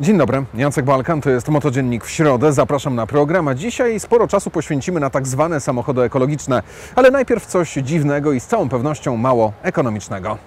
Dzień dobry, Jacek Balkan, to jest Motodziennik w środę. Zapraszam na program, a dzisiaj sporo czasu poświęcimy na tak zwane samochody ekologiczne, ale najpierw coś dziwnego i z całą pewnością mało ekonomicznego.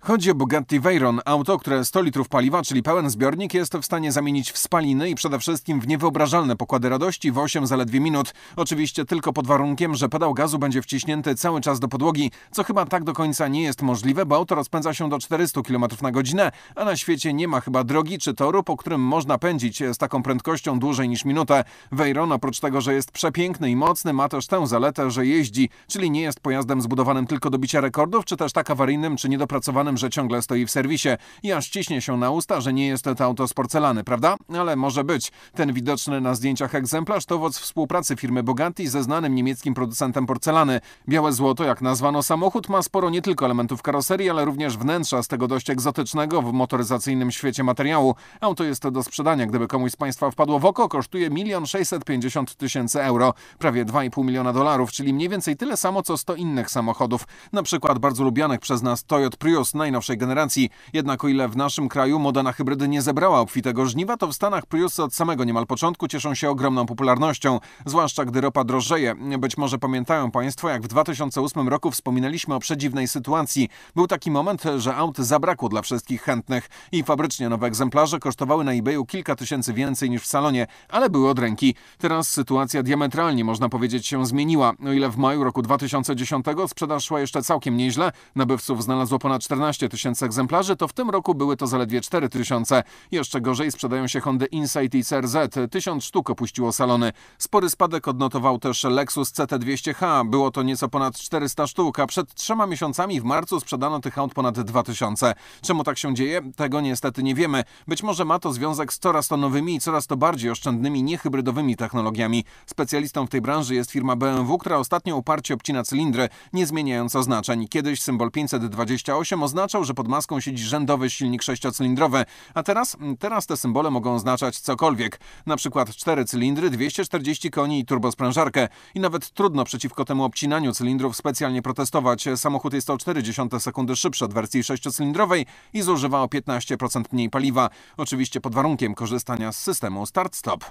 Chodzi o Bugatti Veyron, auto, które 100 litrów paliwa, czyli pełen zbiornik, jest w stanie zamienić w spaliny i przede wszystkim w niewyobrażalne pokłady radości w 8 zaledwie minut. Oczywiście tylko pod warunkiem, że pedał gazu będzie wciśnięty cały czas do podłogi, co chyba tak do końca nie jest możliwe, bo auto rozpędza się do 400 km na godzinę, a na świecie nie ma chyba drogi czy toru, po którym można pędzić z taką prędkością dłużej niż minutę. Veyron oprócz tego, że jest przepiękny i mocny, ma też tę zaletę, że jeździ, czyli nie jest pojazdem zbudowanym tylko do bicia rekordów, czy też tak awaryjnym, czy niedopracowanym porcelanem, że ciągle stoi w serwisie. Ja ciśnie się na usta, że nie jest to auto z porcelany, prawda? Ale może być. Ten widoczny na zdjęciach egzemplarz to owoc współpracy firmy Bogatti ze znanym niemieckim producentem porcelany. Białe złoto, jak nazwano samochód, ma sporo nie tylko elementów karoserii, ale również wnętrza z tego dość egzotycznego w motoryzacyjnym świecie materiału. Auto jest do sprzedania. Gdyby komuś z Państwa wpadło w oko, kosztuje 1 650 tysięcy euro, prawie 2,5 miliona dolarów, czyli mniej więcej tyle samo, co 100 innych samochodów. Na przykład bardzo lubianych przez nas Toyota Prius najnowszej generacji. Jednak o ile w naszym kraju moda na hybrydy nie zebrała obfitego żniwa, to w Stanach Priusy od samego niemal początku cieszą się ogromną popularnością, zwłaszcza gdy ropa drożeje. Być może pamiętają Państwo, jak w 2008 roku wspominaliśmy o przedziwnej sytuacji. Był taki moment, że aut zabrakło dla wszystkich chętnych i fabrycznie nowe egzemplarze kosztowały na eBayu kilka tysięcy więcej niż w salonie, ale były od ręki. Teraz sytuacja diametralnie, można powiedzieć, się zmieniła. O ile w maju roku 2010 sprzedaż szła jeszcze całkiem nieźle, nabywców znalazło ponad 14 12 tysięcy egzemplarzy, to w tym roku były to zaledwie 4 tysiące. Jeszcze gorzej sprzedają się Hondy Insight i CRZ. 1000 sztuk opuściło salony. Spory spadek odnotował też Lexus CT200H. Było to nieco ponad 400 sztuk, a przed trzema miesiącami w marcu sprzedano tych aut ponad 2000. Czemu tak się dzieje? Tego niestety nie wiemy. Być może ma to związek z coraz to nowymi i coraz to bardziej oszczędnymi, niehybrydowymi technologiami. Specjalistą w tej branży jest firma BMW, która ostatnio uparcie obcina cylindry, nie zmieniając oznaczeń. Kiedyś symbol 528 oznacza oznaczał, że pod maską siedzi rzędowy silnik sześciocylindrowy, a teraz, teraz te symbole mogą oznaczać cokolwiek, na przykład cztery cylindry, 240 koni i turbosprężarkę. I nawet trudno przeciwko temu obcinaniu cylindrów specjalnie protestować. Samochód jest o 40 sekundy szybszy od wersji sześciocylindrowej i zużywa o 15% mniej paliwa, oczywiście pod warunkiem korzystania z systemu start-stop.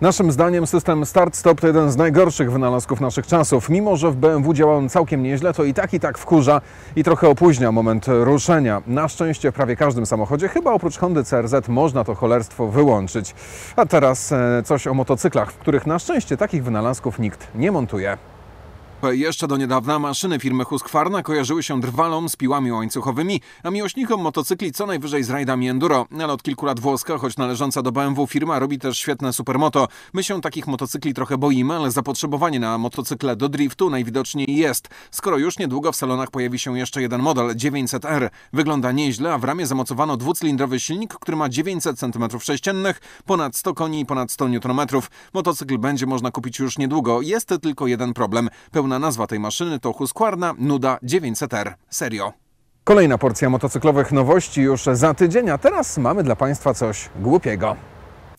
Naszym zdaniem system start-stop to jeden z najgorszych wynalazków naszych czasów. Mimo, że w BMW działa on całkiem nieźle, to i tak i tak wkurza i trochę opóźnia moment ruszenia. Na szczęście w prawie każdym samochodzie, chyba oprócz Hondy CRZ, można to cholerstwo wyłączyć. A teraz e, coś o motocyklach, w których na szczęście takich wynalazków nikt nie montuje. Jeszcze do niedawna maszyny firmy Husqvarna kojarzyły się drwalom z piłami łańcuchowymi, a miłośnikom motocykli co najwyżej z rajdami enduro. Ale od kilku lat włoska, choć należąca do BMW firma, robi też świetne supermoto. My się takich motocykli trochę boimy, ale zapotrzebowanie na motocykle do driftu najwidoczniej jest, skoro już niedługo w salonach pojawi się jeszcze jeden model 900R. Wygląda nieźle, a w ramie zamocowano dwucylindrowy silnik, który ma 900 cm3, ponad 100 koni i ponad 100 Nm. Motocykl będzie można kupić już niedługo. Jest tylko jeden problem. Pełna nazwa tej maszyny to Husqvarna Nuda 900R. Serio. Kolejna porcja motocyklowych nowości już za tydzień, a teraz mamy dla Państwa coś głupiego.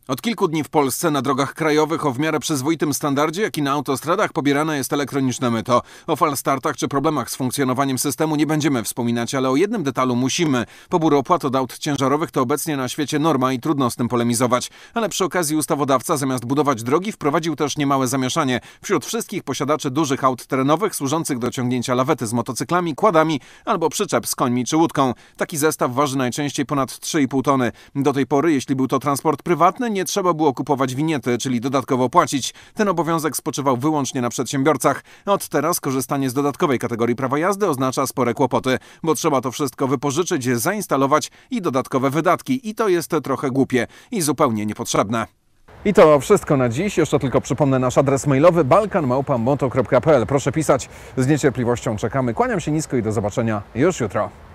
Od kilku dni w Polsce na drogach krajowych o w miarę przyzwoitym standardzie, jak i na autostradach pobierane jest elektroniczne myto. O falstartach czy problemach z funkcjonowaniem systemu nie będziemy wspominać, ale o jednym detalu musimy. Pobór opłat od aut ciężarowych to obecnie na świecie norma i trudno z tym polemizować. Ale przy okazji ustawodawca zamiast budować drogi wprowadził też niemałe zamieszanie. Wśród wszystkich posiadaczy dużych aut terenowych służących do ciągnięcia lawety z motocyklami, kładami albo przyczep z końmi czy łódką. Taki zestaw waży najczęściej ponad 3,5 tony. Do tej pory, jeśli był to transport prywatny, nie nie trzeba było kupować winiety, czyli dodatkowo płacić. Ten obowiązek spoczywał wyłącznie na przedsiębiorcach. Od teraz korzystanie z dodatkowej kategorii prawa jazdy oznacza spore kłopoty, bo trzeba to wszystko wypożyczyć, zainstalować i dodatkowe wydatki. I to jest trochę głupie i zupełnie niepotrzebne. I to wszystko na dziś. Jeszcze tylko przypomnę nasz adres mailowy balkanmałpamoto.pl. Proszę pisać. Z niecierpliwością czekamy. Kłaniam się nisko i do zobaczenia już jutro.